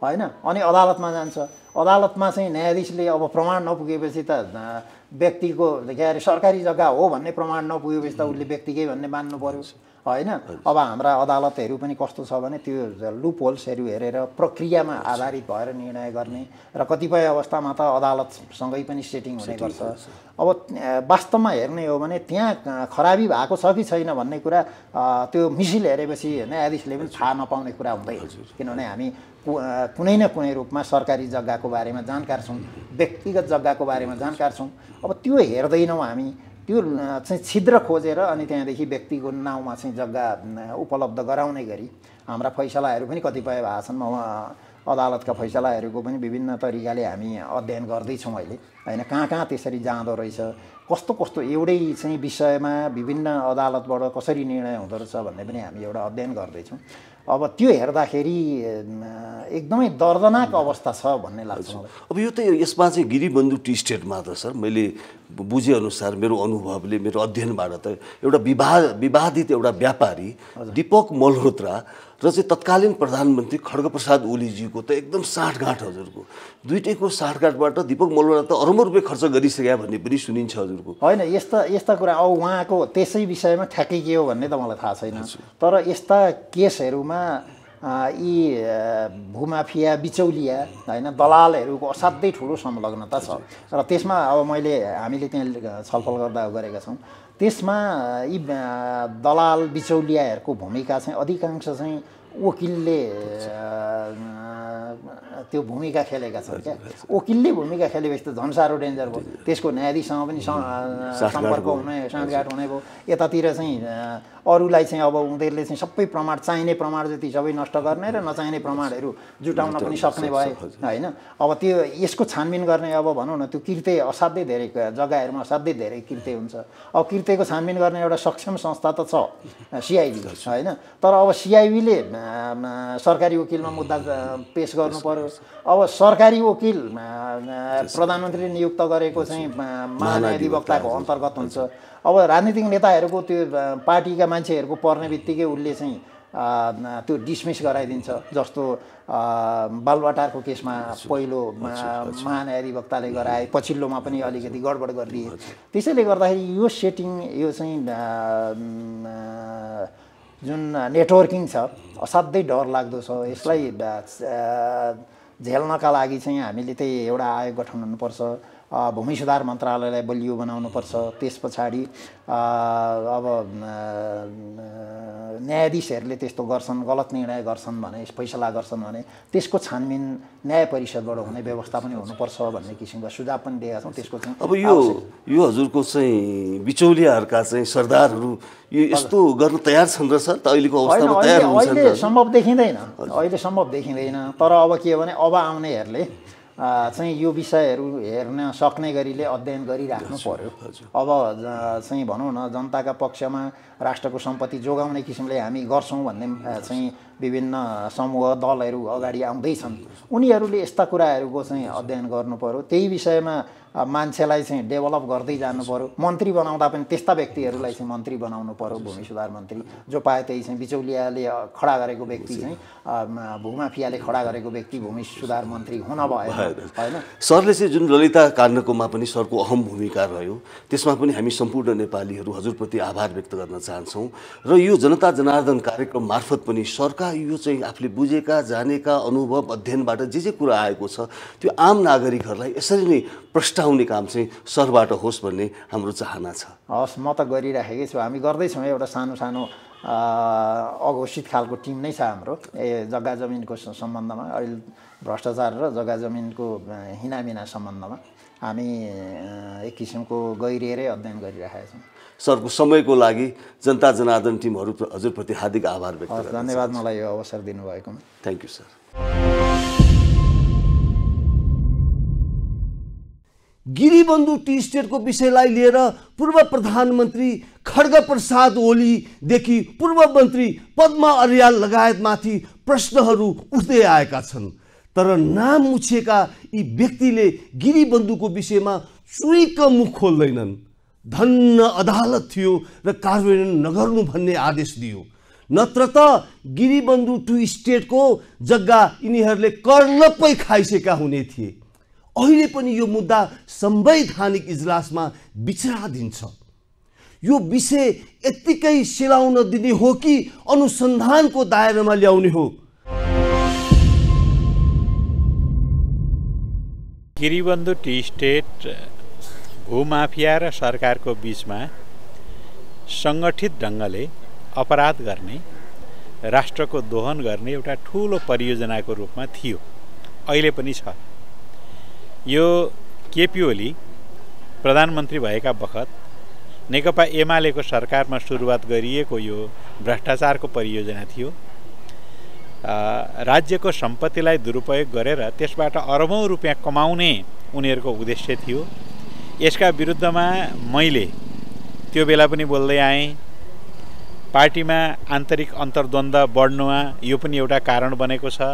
होइन अनि अदालतमा जान्छ अदालतमा चाहिँ न्यायाधीशले अब प्रमाण नपुगेपछि त व्यक्तिको के अरे सरकारी जग्गा हो भन्ने प्रमाण नपुगेपछि त उसले व्यक्तिकै भन्ने मान्नु पऱ्यो होइन अब हाम्रा अदालतहरू पनि कस्तो छ भने त्यो लुप होल्सहरू हेरेर प्रक्रियामा आधारित भएर निर्णय गर्ने र कतिपय अवस्थामा त अदालतसँगै पनि सेटिङ हुने गर्छ अब वास्तवमा हेर्ने हो भने त्यहाँ खराबी भएको छ कि छैन भन्ने कुरा त्यो मिसिल हेरेपछि न्यायाधीशले पनि थाहा नपाउने कुरा हुँदैन किनभने हामी कुनै न कुनै रूपमा सरकारी जग्गाको बारेमा जानकार छौँ व्यक्तिगत जग्गाको बारेमा जानकार छौँ अब त्यो हेर्दैनौँ हामी त्यो चाहिँ छिद्र खोजेर अनि त्यहाँदेखि व्यक्तिको नाउँमा चाहिँ जग्गा उपलब्ध गराउने गरी हाम्रा फैसलाहरू पनि कतिपय म अदालतका फैसलाहरूको पनि विभिन्न तरिकाले हामी अध्ययन गर्दैछौँ अहिले होइन कहाँ कहाँ त्यसरी जाँदो रहेछ कस्तो कस्तो एउटै चाहिँ विषयमा विभिन्न अदालतबाट कसरी निर्णय हुँदो रहेछ भन्ने पनि हामी एउटा अध्ययन गर्दैछौँ अब त्यो हेर्दाखेरि एकदमै दर्दनाक अवस्था छ भन्ने लाग्छ अब यो त यसमा चाहिँ गिरिबन्धु टी स्टेटमा त सर मैले बुझेअनुसार मेरो अनुभवले मेरो अध्ययनबाट त एउटा विवाह विवादित एउटा व्यापारी दिपक मल्होत्रा र चाहिँ तत्कालीन प्रधानमन्त्री खड्गप्रसाद ओलीजीको त एकदम साँठगाँठ हजुरको दुइटैको साँठगाँठबाट दीपक मल्होत्रा त अरबौँ रुपियाँ खर्च गरिसक्यो भन्ने पनि सुनिन्छ हजुरको होइन यस्ता यस्ता कुरा अब उहाँको त्यसै विषयमा ठ्याक्कै के हो भन्ने त मलाई थाहा छैन तर यस्ता केसहरूमा यी भूमाफिया बिचौलिया होइन दलालहरूको असाध्यै ठुलो संलग्नता छ र त्यसमा अब मैले हामीले त्यहाँ छलफल गर्दा गरेका छौँ त्यसमा यी दलाल बिचौलियाहरूको भूमिका चाहिँ अधिकांश चाहिँ वकिलले त्यो भूमिका खेलेका छन् क्या वकिलले भूमिका खेलेपछि त झन् साह्रो डेन्जर भयो त्यसको न्यायाधीशसँग पनि सम्पर्क हुने साँठगाँठ हुने भयो यतातिर चाहिँ अरूलाई चाहिँ अब उनीहरूले चाहिँ सबै प्रमाण चाहिने प्रमाण जति सबै नष्ट गर्ने र नचाहिने प्रमाणहरू जुटाउन पनि सक्ने भए होइन अब त्यो यसको छानबिन गर्ने अब भनौँ न त्यो कृत्य असाध्यै धेरै जग्गाहरूमा असाध्यै धेरै कृत्य हुन्छ अब कृत्यको छानबिन गर्ने एउटा सक्षम संस्था त छ सिआइबी होइन तर अब सिआइबीले सरकारी वकिलमा मुद्दा पेस गर्नु पर्यो अब सरकारी वकिल प्रधानमन्त्रीले नियुक्त गरेको चाहिँ महाधिवक्ताको अन्तर्गत हुन्छ अब राजनीतिक नेताहरूको त्यो पार्टीका मान्छेहरूको पर्ने बित्तिकै उसले चाहिँ त्यो डिसमिस गराइदिन्छ जस्तो बालवाटारको केसमा पहिलो वक्ताले गराए पछिल्लोमा पनि अलिकति गडबड गरिदिए त्यसैले गर्दाखेरि यो सेटिङ यो चाहिँ जुन नेटवर्किङ छ असाध्यै डर लाग्दो छ यसलाई झेल्नका लागि चाहिँ हामीले त्यही एउटा आयोग गठन हुनुपर्छ भूमि सुधार मन्त्रालयलाई बलियो बनाउनुपर्छ त्यस पछाडि अब न्यायाधीशहरूले त्यस्तो गर्छन् गलत निर्णय गर्छन् भने फैसला गर्छन् भने त्यसको छानबिन न्याय परिषदबाट हुने व्यवस्था पनि हुनुपर्छ भन्ने किसिमका सुझाव पनि दिएका छौँ त्यसको चाहिँ अब यो यो हजुरको चाहिँ बिचौलियाहरूका चाहिँ सरदारहरू यो यस्तो गर्न तयार छन् र सर त अहिलेको अवस्थामा तयार अहिले सम्भव देखिँदैन अहिले सम्भव देखिँदैन तर अब के भने अब आउनेहरूले चाहिँ यो विषयहरू हेर्न सक्ने गरीले अध्ययन गरिराख्नु पर्यो अब चाहिँ भनौँ न जनताका पक्षमा राष्ट्रको सम्पत्ति जोगाउने किसिमले हामी गर्छौँ भन्ने चाहिँ विभिन्न समूह दलहरू अगाडि आउँदैछन् उनीहरूले यस्ता कुराहरूको चाहिँ अध्ययन गर्नु त्यही विषयमा मान्छेलाई चाहिँ डेभलप गर्दै जानु पऱ्यो मन्त्री बनाउँदा पनि त्यस्ता व्यक्तिहरूलाई चाहिँ मन्त्री बनाउनु पऱ्यो भूमि सुधार मन्त्री जो पाए त्यही चाहिँ बिचौलियाले खडा गरेको व्यक्ति चाहिँ भूमाफियाले खडा गरेको व्यक्ति भूमि सुधार मन्त्री हुन भयो होइन सरले चाहिँ जुन ललिता काण्डकोमा पनि सरको अहम भूमिका रह्यो त्यसमा पनि हामी सम्पूर्ण नेपालीहरू हजुरप्रति आभार व्यक्त गर्न चाहन्छौँ र यो जनता जनार्दन कार्यक्रम मार्फत पनि सरकार यो चाहिँ आफूले बुझेका जानेका अनुभव अध्ययनबाट जे जे कुरा आएको छ त्यो आम नागरिकहरूलाई यसरी नै प्रष्ट चाहुने काम चाहिँ सरबाट होस् भन्ने हाम्रो चाहना छ हस् म त गरिराखेकै छु हामी गर्दैछौँ एउटा सानो सानो अघोषित खालको टिम नै छ हाम्रो ए जग्गा जमिनको सम्बन्धमा अहिले भ्रष्टाचार र जग्गा जमिनको हिनामिना सम्बन्धमा हामी एक किसिमको गहिरिएरै अध्ययन गरिरहेका छौँ सरको समयको लागि जनता जनार्दन टिमहरू हजुरप्रति हार्दिक आभार व्यक्त धन्यवाद मलाई यो अवसर दिनुभएकोमा thank you sir Giribandhu tea स्टेटको विषयलाई लिएर पूर्व प्रधानमन्त्री खड्ग प्रसाद ओलीदेखि पूर्व मन्त्री पद्मा अर्याल लगायतमाथि प्रश्नहरू उठ्दै आएका छन् तर नाम मुछिएका यी व्यक्तिले गिरीबन्धुको विषयमा चुइक मुख खोल्दैनन् धन्न अदालत थियो र कार्यान्वयन नगर्नु भन्ने आदेश दियो नत्र त गिरीबन्धु टु स्टेटको जग्गा यिनीहरूले कर्लपै खाइसकेका हुने थिए अहिले पनि यो मुद्दा संवैधानिक इजलासमा दिन्छ यो विषय यत्तिकै सिलाउन दिने हो कि अनुसन्धानको दायरामा ल्याउने हो गिरीबन्धु टी स्टेट भूमाफिया र सरकारको बिचमा सङ्गठित ढङ्गले अपराध गर्ने राष्ट्रको दोहन गर्ने एउटा ठुलो परियोजनाको रूपमा थियो अहिले पनि छ यो केपी ओली प्रधानमन्त्री भएका बखत नेकपा एमालेको सरकारमा सुरुवात गरिएको यो भ्रष्टाचारको परियोजना थियो राज्यको सम्पत्तिलाई दुरुपयोग गरेर त्यसबाट अरबौँ रुपियाँ कमाउने उनीहरूको उद्देश्य थियो यसका विरुद्धमा मैले त्यो बेला पनि बोल्दै आएँ पार्टीमा आन्तरिक अन्तर्द्वन्द बढ्नुमा यो पनि एउटा कारण बनेको छ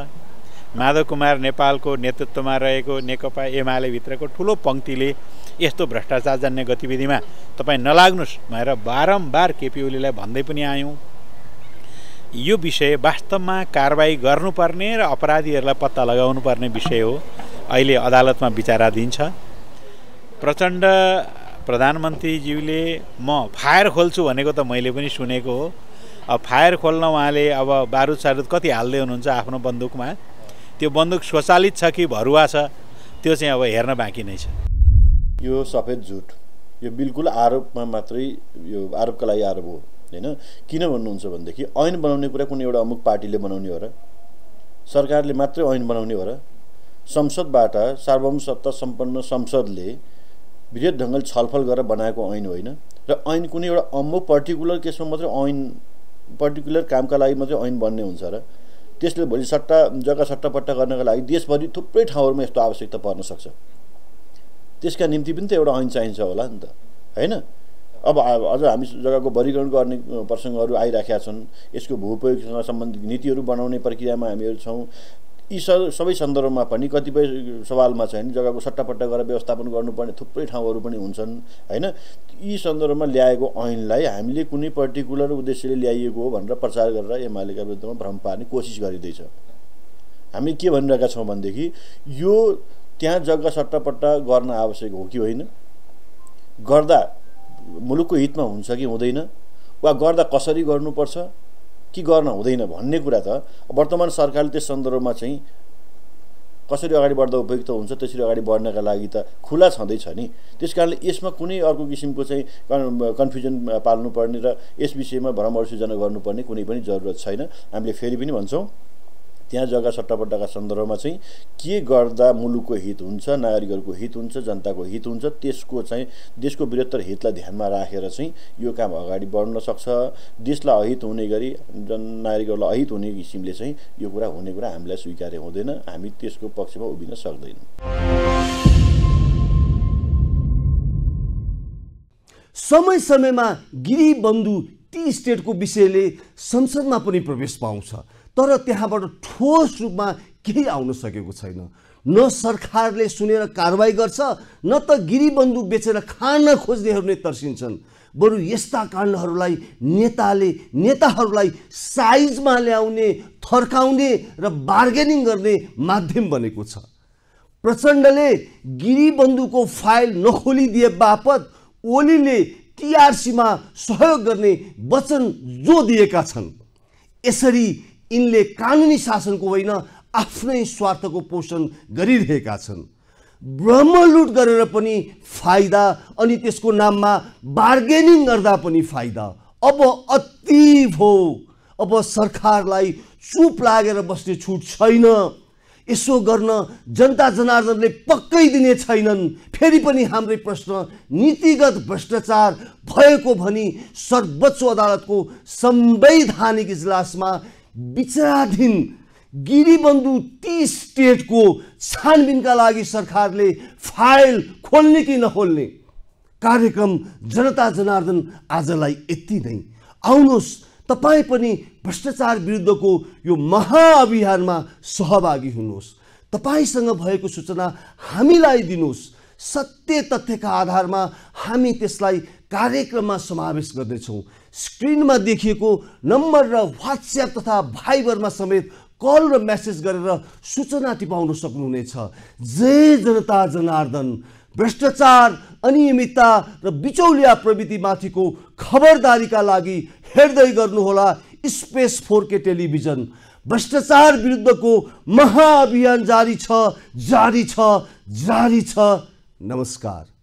माधव कुमार नेपालको नेतृत्वमा रहेको नेकपा एमालेभित्रको ठुलो पङ्क्तिले यस्तो भ्रष्टाचार जान्ने गतिविधिमा तपाईँ नलाग्नुहोस् भनेर बारम्बार केपी ओलीलाई भन्दै पनि आयौँ यो विषय वास्तवमा कारवाही गर्नुपर्ने र अपराधीहरूलाई पत्ता लगाउनुपर्ने विषय हो अहिले अदालतमा विचाराधीन छ प्रचण्ड प्रधानमन्त्रीज्यूले म फायर खोल्छु भनेको त मैले पनि सुनेको हो अब फायर खोल्न उहाँले अब बारुद सारुद कति हाल्दै हुनुहुन्छ आफ्नो बन्दुकमा त्यो बन्दुक स्वचालित छ कि भरुवा छ त्यो चाहिँ अब हेर्न बाँकी नै छ यो सफेद झुट यो बिल्कुल आरोपमा मात्रै यो आरोपका लागि आरोप हो होइन किन भन्नुहुन्छ भनेदेखि ऐन बनाउने कुरा कुनै एउटा अमुक पार्टीले बनाउने हो र सरकारले मात्रै ऐन बनाउने हो र संसदबाट सार्वभौम सत्ता सम्पन्न संसदले वृहत ढङ्गले छलफल गरेर बनाएको ऐन होइन र ऐन कुनै एउटा अमुक पर्टिकुलर केसमा मात्रै ऐन पर्टिकुलर कामका लागि मात्रै ऐन बन्ने हुन्छ र त्यसले भोलि सट्टा जग्गा सट्टापट्टा गर्नको लागि देशभरि थुप्रै ठाउँहरूमा यस्तो आवश्यकता पर्न सक्छ त्यसका निम्ति पनि त एउटा ऐन चाहिन्छ होला नि त होइन अब अझ हामी जग्गाको वर्गीकरण गर्ने प्रसङ्गहरू आइराखेका छन् यसको भूपयोगसँग सम्बन्धित नीतिहरू बनाउने प्रक्रियामा हामीहरू छौँ यी स सबै सन्दर्भमा पनि कतिपय सवालमा चाहिँ जग्गाको सट्टापट्टा गरेर व्यवस्थापन गर्नुपर्ने थुप्रै ठाउँहरू पनि हुन्छन् होइन यी सन्दर्भमा ल्याएको ऐनलाई हामीले कुनै पर्टिकुलर उद्देश्यले ल्याइएको हो भनेर प्रचार गरेर एमालेका विरुद्धमा भ्रम पार्ने कोसिस गरिँदैछ हामी के भनिरहेका छौँ भनेदेखि यो त्यहाँ जग्गा सट्टापट्टा गर्न आवश्यक हो कि होइन गर्दा मुलुकको हितमा हुन्छ कि हुँदैन वा गर्दा कसरी गर्नुपर्छ कि गर्न हुँदैन भन्ने कुरा त वर्तमान सरकारले त्यस सन्दर्भमा चाहिँ कसरी अगाडि बढ्दा उपयुक्त हुन्छ त्यसरी अगाडि बढ्नका लागि त खुला छँदैछ नि त्यस कारणले यसमा कुनै अर्को किसिमको चाहिँ कन्फ्युजन पाल्नुपर्ने र यस विषयमा भ्रमहरू सृजना गर्नुपर्ने कुनै पनि जरुरत छैन हामीले फेरि पनि भन्छौँ त्यहाँ जग्गा सट्टापट्टाका सन्दर्भमा चाहिँ के गर्दा मुलुकको हित हुन्छ नागरिकहरूको हित हुन्छ जनताको हित हुन्छ त्यसको चाहिँ देशको वृहत्तर हितलाई ध्यानमा राखेर चाहिँ यो काम अगाडि बढ्न सक्छ देशलाई अहित हुने गरी जन नागरिकहरूलाई अहित हुने किसिमले चाहिँ यो कुरा हुने कुरा हामीलाई स्वीकार्य हुँदैन हामी त्यसको पक्षमा उभिन सक्दैनौँ समय समयमा बन्धु ती स्टेटको विषयले संसदमा पनि प्रवेश पाउँछ तर त्यहाँबाट ठोस रूपमा केही आउन सकेको छैन न सरकारले सुनेर कारवाही गर्छ न त बन्दुक बेचेर खान खोज्नेहरू नै तर्सिन्छन् बरु यस्ता काण्डहरूलाई नेताले नेताहरूलाई साइजमा ल्याउने थर्काउने र बार्गेनिङ गर्ने माध्यम बनेको छ प्रचण्डले गिरीबन्दुको फाइल नखोलिदिए बापत ओलीले टिआरसीमा सहयोग गर्ने वचन जो दिएका छन् यसरी यिनले कानुनी शासनको होइन आफ्नै स्वार्थको पोषण गरिरहेका छन् लुट गरेर पनि फाइदा अनि त्यसको नाममा बार्गेनिङ गर्दा पनि फाइदा अब अति भो अब सरकारलाई चुप लागेर बस्ने छुट छैन यसो गर्न जनता जनार्दनले पक्कै दिने छैनन् फेरि पनि हाम्रै प्रश्न नीतिगत भ्रष्टाचार भएको भनी सर्वोच्च अदालतको संवैधानिक इजलासमा विचाराधीन गिरीबन्धु ती स्टेटको छानबिनका लागि सरकारले फाइल खोल्ने कि नखोल्ने कार्यक्रम जनता जनार्दन आजलाई यति नै आउनुहोस् तपाईँ पनि भ्रष्टाचार विरुद्धको यो महाअभियानमा सहभागी हुनुहोस् तपाईँसँग भएको सूचना हामीलाई दिनुहोस् सत्य तथ्यका आधारमा हामी त्यसलाई कार्यक्रममा समावेश गर्नेछौँ स्क्रिनमा देखिएको नम्बर र वाट्सएप तथा भाइबरमा समेत कल र म्यासेज गरेर सूचना टिपाउन सक्नुहुनेछ जे जनता जनार्दन भ्रष्टाचार अनियमितता र बिचौलिया प्रविधिमाथिको खबरदारीका लागि हेर्दै गर्नुहोला स्पेस फोर के टेलिभिजन भ्रष्टाचार विरुद्धको महाअभियान जारी छ जारी छ जारी छ नमस्कार